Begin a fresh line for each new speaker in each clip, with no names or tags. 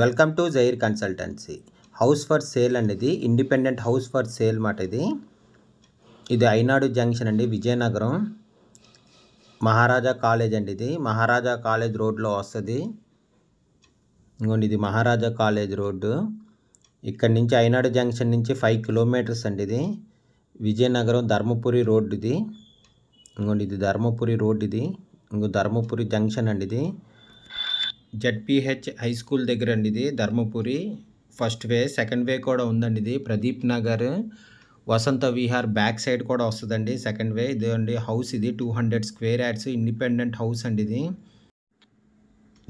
welcome to Jair consultancy house for sale అనేది independent house for sale మాట ఇది ఇది ఐనాడు జంక్షన్ అండి విజయనగరం మహారాజా కాలేజ్ అండి ఇది మహారాజా కాలేజ్ రోడ్లో వస్తుంది ఇంకోండి ఇది మహారాజా కాలేజ్ రోడ్డు ఇక్కడ నుంచి ఐనాడు జంక్షన్ నుంచి ఫైవ్ కిలోమీటర్స్ అండి ఇది విజయనగరం ధర్మపురి రోడ్డు ఇది ఇంకోండి ఇది ధర్మపురి రోడ్ ఇది ఇంకో ధర్మపురి జంక్షన్ అండి ఇది జడ్పిహెచ్ హై స్కూల్ దగ్గర అండి ఇది Dharmapuri first way second way కూడా ఉందండి ఇది ప్రదీప్ నగర్ వసంత విహార్ బ్యాక్ సైడ్ కూడా వస్తుందండి సెకండ్ వే ఇది అండి హౌస్ ఇది two hundred square yards independent house అండి ఇది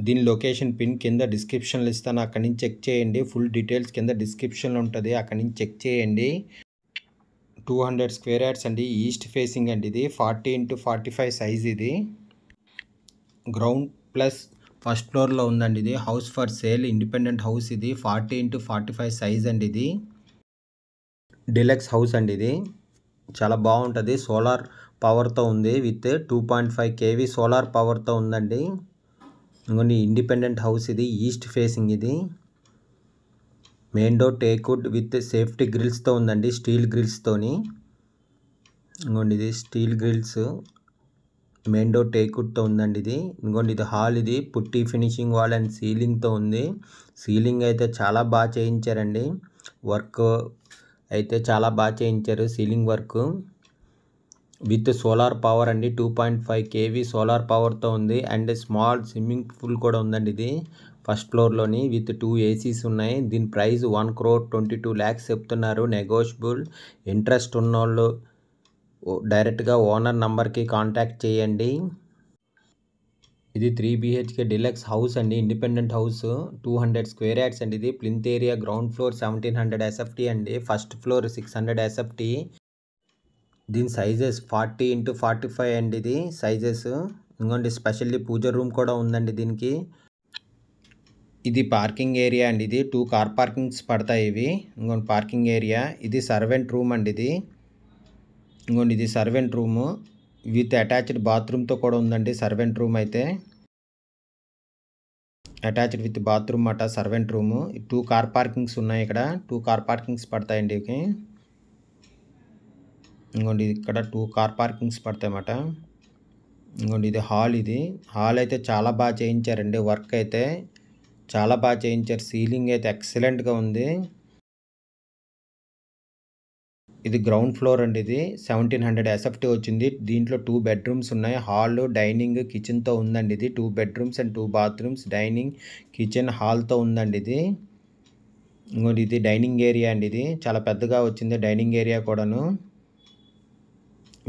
దీని లొకేషన్ పిన్ కింద డిస్క్రిప్షన్లు ఇస్తాను అక్కడి నుంచి చెక్ చేయండి ఫుల్ డీటెయిల్స్ కింద డిస్క్రిప్షన్లో ఉంటుంది అక్కడి నుంచి చెక్ చేయండి టూ హండ్రెడ్ స్క్వేర్ యార్డ్స్ అండి ఈస్ట్ ఫేసింగ్ అండి ఇది forty into forty five size ఇది గ్రౌండ్ ప్లస్ ఫస్ట్ ఫ్లోర్లో ఉందండి ఇది house for sale independent house ఇది forty into forty five size అండి ఇది డిలక్స్ హౌస్ అండి ఇది చాలా బాగుంటుంది సోలార్ పవర్తో ఉంది with two point five KV solar పవర్తో ఉందండి ఇంకొన్ని ఇండిపెండెంట్ హౌస్ ఇది ఈస్ట్ ఫేసింగ్ ఇది main door teakwood with safety గ్రిల్స్తో ఉందండి స్టీల్ గ్రిల్స్తోని ఇంకోండి ఇది స్టీల్ గ్రిల్స్ మెయిన్ డోర్ తో ఉందండి ఇది ఇంకోండి ఇది హాల్ ఇది పుట్టి ఫినిషింగ్ వాల్ అండ్ సీలింగ్తో ఉంది సీలింగ్ అయితే చాలా బాగా చేయించారండి వర్క్ అయితే చాలా బాగా చేయించారు ceiling work with solar power అండి two point five KV solar పవర్తో ఉంది అండ్ స్మాల్ స్విమ్మింగ్ పూల్ కూడా ఉందండి ఇది ఫస్ట్ ఫ్లోర్లోని విత్ టూ ఏసీస్ ఉన్నాయి దీని price one crore twenty two lakhs చెప్తున్నారు నెగోషియబుల్ ఇంట్రెస్ట్ ఉన్నోళ్ళు డైరెక్ట్గా ఓనర్ నంబర్కి కాంటాక్ట్ చేయండి ఇది త్రీ బీహెచ్కే డిలక్స్ హౌస్ అండి independent house two hundred square yards అండి ఇది plinth area ground floor seventeen hundred SFT అండి first floor six hundred SFT దీని sizes forty into forty five అండి ఇది సైజెస్ ఇంకోండి స్పెషల్లీ పూజ రూమ్ కూడా ఉందండి దీనికి ఇది పార్కింగ్ ఏరియా అండి ఇది టూ కార్ పార్కింగ్స్ పడతాయి ఇవి ఇంకొండి పార్కింగ్ ఏరియా ఇది సర్వెంట్ రూమ్ అండి ఇది ఇంకోండి ఇది సర్వెంట్ రూము విత్ అటాచ్డ్ బాత్రూమ్తో కూడా ఉందండి సర్వెంట్ రూమ్ అయితే అటాచ్డ్ విత్ బాత్రూమ్ అట servant room two car parkings ఉన్నాయి ఇక్కడ టూ కార్ పార్కింగ్స్ పడతాయండి ఇవి ఇంకోండి ఇక్కడ టూ కార్ పార్కింగ్స్ పడతాయన్నమాట ఇంకోండి ఇది హాల్ ఇది హాల్ అయితే చాలా బాగా చేయించారండి వర్క్ అయితే చాలా బాగా చేయించారు సీలింగ్ అయితే ఎక్సలెంట్గా ఉంది ఇది గ్రౌండ్ ఫ్లోర్ అండి ఇది సెవెంటీన్ హండ్రెడ్ ఎస్ఎఫ్టి వచ్చింది దీంట్లో టూ బెడ్రూమ్స్ ఉన్నాయి హాల్ డైనింగ్ కిచెన్తో ఉందండి ఇది two bedrooms and two bathrooms dining kitchen హాల్తో ఉందండి ఇది ఇంకోటి ఇది డైనింగ్ ఏరియా అండి ఇది చాలా పెద్దగా వచ్చింది డైనింగ్ ఏరియా కూడాను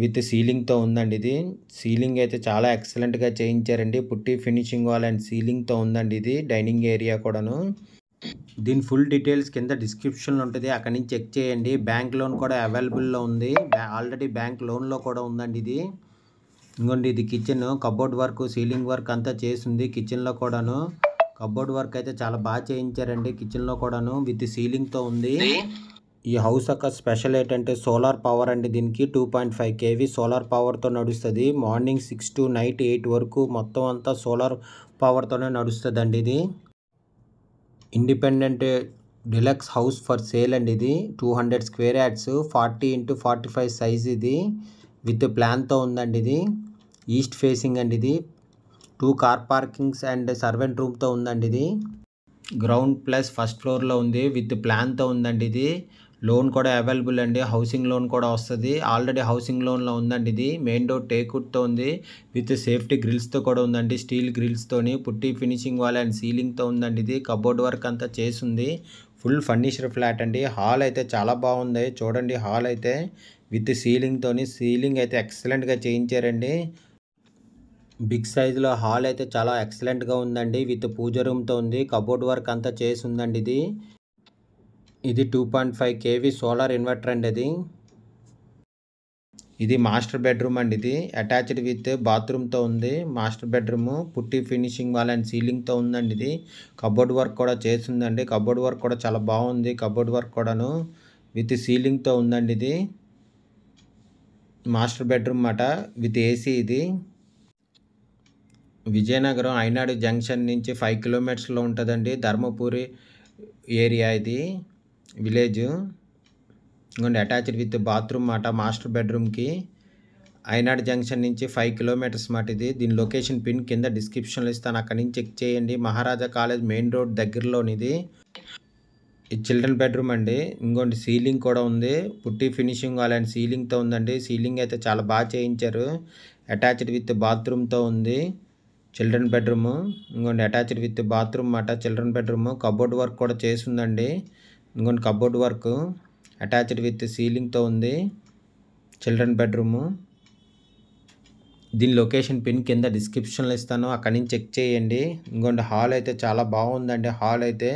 విత్ సీలింగ్తో ఉందండి ఇది సీలింగ్ అయితే చాలా ఎక్సలెంట్గా చేయించారండి పుట్టి ఫినిషింగ్ వాల్ అండ్ సీలింగ్తో ఉందండి ఇది డైనింగ్ ఏరియా కూడాను దీని ఫుల్ డీటెయిల్స్ కింద డిస్క్రిప్షన్లో ఉంటుంది అక్కడ నుంచి చెక్ చేయండి బ్యాంక్ లోన్ కూడా అవైలబుల్లో ఉంది ఆల్రెడీ బ్యాంక్ లోన్లో కూడా ఉందండి ఇది ఇంకోండి ఇది kitchen cupboard work ceiling work అంతా చేసింది కిచెన్లో కూడాను కబోర్డ్ వర్క్ అయితే చాలా బాగా చేయించారండి కిచెన్లో కూడాను విత్ సీలింగ్తో ఉంది ఈ హౌస్ యొక్క స్పెషల్ ఏంటంటే సోలార్ పవర్ అండి దీనికి two point five KV solar పవర్తో నడుస్తుంది morning six to night eight వరకు మొత్తం అంతా సోలార్ పవర్తోనే నడుస్తుంది అండి ఇది independent deluxe house for sale అండి ఇది two hundred square yards forty into forty five size ఇది విత్ ప్లాన్తో ఉందండి ఇది ఈస్ట్ ఫేసింగ్ అండి ఇది two car parkings and servant రూమ్తో ఉందండి ఇది గ్రౌండ్ ప్లస్ ఫస్ట్ ఫ్లోర్లో ఉంది విత్ ప్లాన్తో ఉందండి ఇది లోన్ కూడా అవైలబుల్ అండి హౌసింగ్ లోన్ కూడా వస్తుంది ఆల్రెడీ హౌసింగ్ లోన్లో ఉందండి ఇది మెయిన్ డోర్ టేకుడ్తో ఉంది విత్ సేఫ్టీ గ్రిల్స్తో కూడా ఉందండి స్టీల్ గ్రిల్స్తోని పుట్టి ఫినిషింగ్ వాల్ అండ్ సీలింగ్తో ఉందండి ఇది కబోర్డ్ వర్క్ అంతా చేసింది ఫుల్ ఫర్నిచర్ ఫ్లాట్ అండి హాల్ అయితే చాలా బాగుంది చూడండి హాల్ అయితే విత్ సీలింగ్తోని సీలింగ్ అయితే ఎక్సలెంట్గా చేయించారండి బిగ్ సైజులో హాల్ అయితే చాలా ఎక్సలెంట్గా ఉందండి విత్ పూజ రూమ్తో ఉంది కబోర్డ్ వర్క్ అంతా చేసి ఉందండి ఇది ఇది two point five KV solar inverter అండి ఇది ఇది మాస్టర్ బెడ్రూమ్ అండి ఇది అటాచ్డ్ విత్ బాత్రూమ్తో ఉంది master bedroom putty finishing wall and సీలింగ్తో ఉందండి ఇది కబోర్డ్ వర్క్ కూడా చేసిందండి కబోర్డ్ వర్క్ కూడా చాలా బాగుంది కబోర్డ్ వర్క్ కూడాను విత్ సీలింగ్తో ఉందండి ఇది మాస్టర్ బెడ్రూమ్ అట విత్ ఏసీ ఇది విజయనగరం ఐనాడు జంక్షన్ నుంచి ఫైవ్ కిలోమీటర్స్లో ఉంటుందండి ధర్మపురి ఏరియా ఇది విలేజ్ ఇంకోండి అటాచ్డ్ విత్ బాత్రూమ్ మాట మాస్టర్ బెడ్రూమ్కి ఐనాడ్ జంక్షన్ నుంచి ఫైవ్ కిలోమీటర్స్ మాట ఇది దీని లొకేషన్ పిన్ కింద డిస్క్రిప్షన్లో ఇస్తాను అక్కడి నుంచి చెక్ చేయండి మహారాజా కాలేజ్ మెయిన్ రోడ్ దగ్గరలోనిది ఇది చిల్డ్రన్ బెడ్రూమ్ అండి ఇంకోండి సీలింగ్ కూడా ఉంది పుట్టి ఫినిషింగ్ అలాంటి సీలింగ్తో ఉందండి సీలింగ్ అయితే చాలా బాగా చేయించారు అటాచ్డ్ విత్ బాత్రూమ్తో ఉంది చిల్డ్రన్ బెడ్రూమ్ ఇంకోండి అటాచ్డ్ విత్ బాత్రూమ్ మాట చిల్డ్రన్ బెడ్రూమ్ కబోర్డ్ వర్క్ కూడా చేసి ఉందండి ఇంకొన్ని కబోర్డ్ వర్క్ అటాచ్డ్ విత్ సీలింగ్తో ఉంది చిల్డ్రన్ బెడ్రూము దీని లొకేషన్ పిన్ కింద డిస్క్రిప్షన్లో ఇస్తాను అక్కడి నుంచి చెక్ చేయండి ఇంకొంటి హాల్ అయితే చాలా బాగుందండి హాల్ అయితే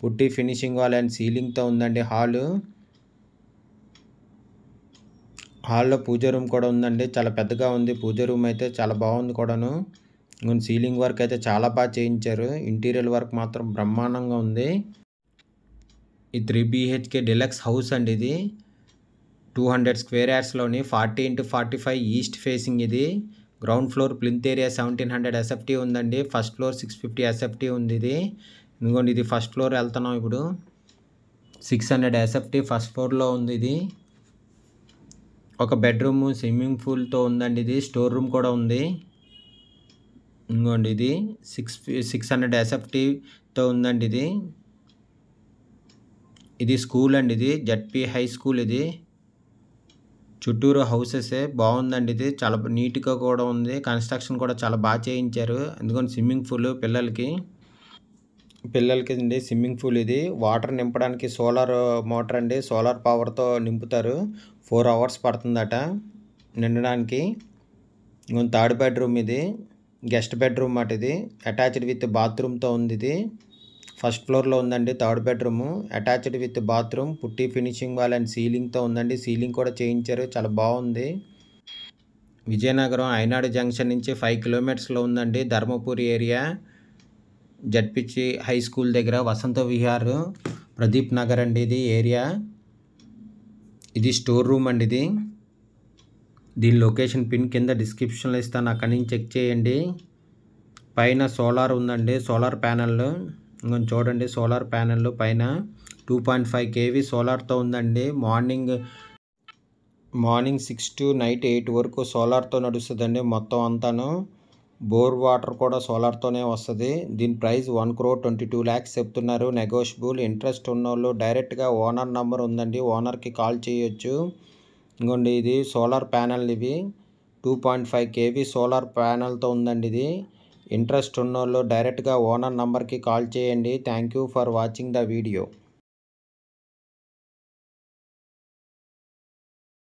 పుట్టి ఫినిషింగ్ వాల్ అండ్ సీలింగ్తో ఉందండి హాలు హాల్లో పూజ రూమ్ కూడా ఉందండి చాలా పెద్దగా ఉంది పూజ రూమ్ అయితే చాలా బాగుంది కూడాను ఇంకొన్ని సీలింగ్ వర్క్ అయితే చాలా బాగా చేయించారు ఇంటీరియర్ వర్క్ మాత్రం బ్రహ్మాండంగా ఉంది ఈ త్రీ బీహెచ్కే డెలక్స్ హౌస్ అండి ఇది టూ హండ్రెడ్ స్క్వేర్ యార్డ్స్లోని forty into forty five east facing ఇది ground floor plinth area seventeen hundred SFT ఉందండి first floor six fifty SFT ఉంది ఇది ఎందుకంటే ఇది ఫస్ట్ ఫ్లోర్ వెళ్తున్నాం ఇప్పుడు సిక్స్ హండ్రెడ్ ఎస్ఎఫ్టీ ఫస్ట్ ఫ్లోర్లో ఉంది ఇది ఒక బెడ్రూమ్ స్విమ్మింగ్ పూల్తో ఉందండి ఇది స్టోర్ రూమ్ కూడా ఉంది ఇంకోండి ఇది సిక్స్ సిక్స్ హండ్రెడ్ ఎస్ఎఫ్టీతో ఉందండి ఇది ఇది స్కూల్ అండి ఇది జడ్పీ హై స్కూల్ ఇది చుట్టూరు హౌసెస్ బాగుందండి ఇది చాలా నీట్గా కూడా ఉంది కన్స్ట్రక్షన్ కూడా చాలా బాగా చేయించారు ఎందుకంటే స్విమ్మింగ్ పూల్ పిల్లలకి పిల్లలకి అండి స్విమ్మింగ్ పూల్ ఇది వాటర్ నింపడానికి సోలార్ మోటార్ అండి సోలార్ పవర్తో నింపుతారు ఫోర్ అవర్స్ పడుతుందట నిండడానికి థర్డ్ బెడ్రూమ్ ఇది గెస్ట్ బెడ్రూమ్ అట ఇది అటాచ్డ్ విత్ బాత్రూమ్తో ఉంది ఇది ఫస్ట్ ఫ్లోర్లో ఉందండి third bedroom attached with bathroom putty finishing wall and సీలింగ్తో ఉందండి సీలింగ్ కూడా చేయించారు చాలా బాగుంది విజయనగరం ఐనాడు జంక్షన్ నుంచి ఫైవ్ కిలోమీటర్స్లో ఉందండి ధర్మపురి ఏరియా జడ్పిచ్చి హై స్కూల్ దగ్గర వసంత విహార్ ప్రదీప్ నగర్ అండి ఇది ఏరియా ఇది స్టోర్ రూమ్ అండి ఇది దీని లొకేషన్ పిన్ కింద డిస్క్రిప్షన్లో ఇస్తాను అక్కడి నుంచి చెక్ చేయండి పైన సోలార్ ఉందండి సోలార్ ప్యానల్ ఇంకొని చూడండి సోలార్ ప్యానెల్ పైన టూ పాయింట్ ఫైవ్ కేవీ సోలార్తో ఉందండి morning morning six to night eight వరకు సోలార్తో నడుస్తుందండి మొత్తం అంతాను బోర్ వాటర్ కూడా సోలార్తోనే వస్తుంది దీని price one crore twenty two lakhs చెప్తున్నారు నెగోషియబుల్ ఇంట్రెస్ట్ ఉన్నోళ్ళు డైరెక్ట్గా ఓనర్ నెంబర్ ఉందండి ఓనర్కి కాల్ చేయొచ్చు ఇంకోండి ఇది సోలార్ ప్యానెల్ ఇవి two point five KV solar ప్యానెల్తో ఉందండి ఇది ఇంట్రెస్ట్ ఉన్నోళ్ళు డైరెక్ట్ గా ఓనర్ నెంబర్ కి కాల్ చేయండి thank you for watching the video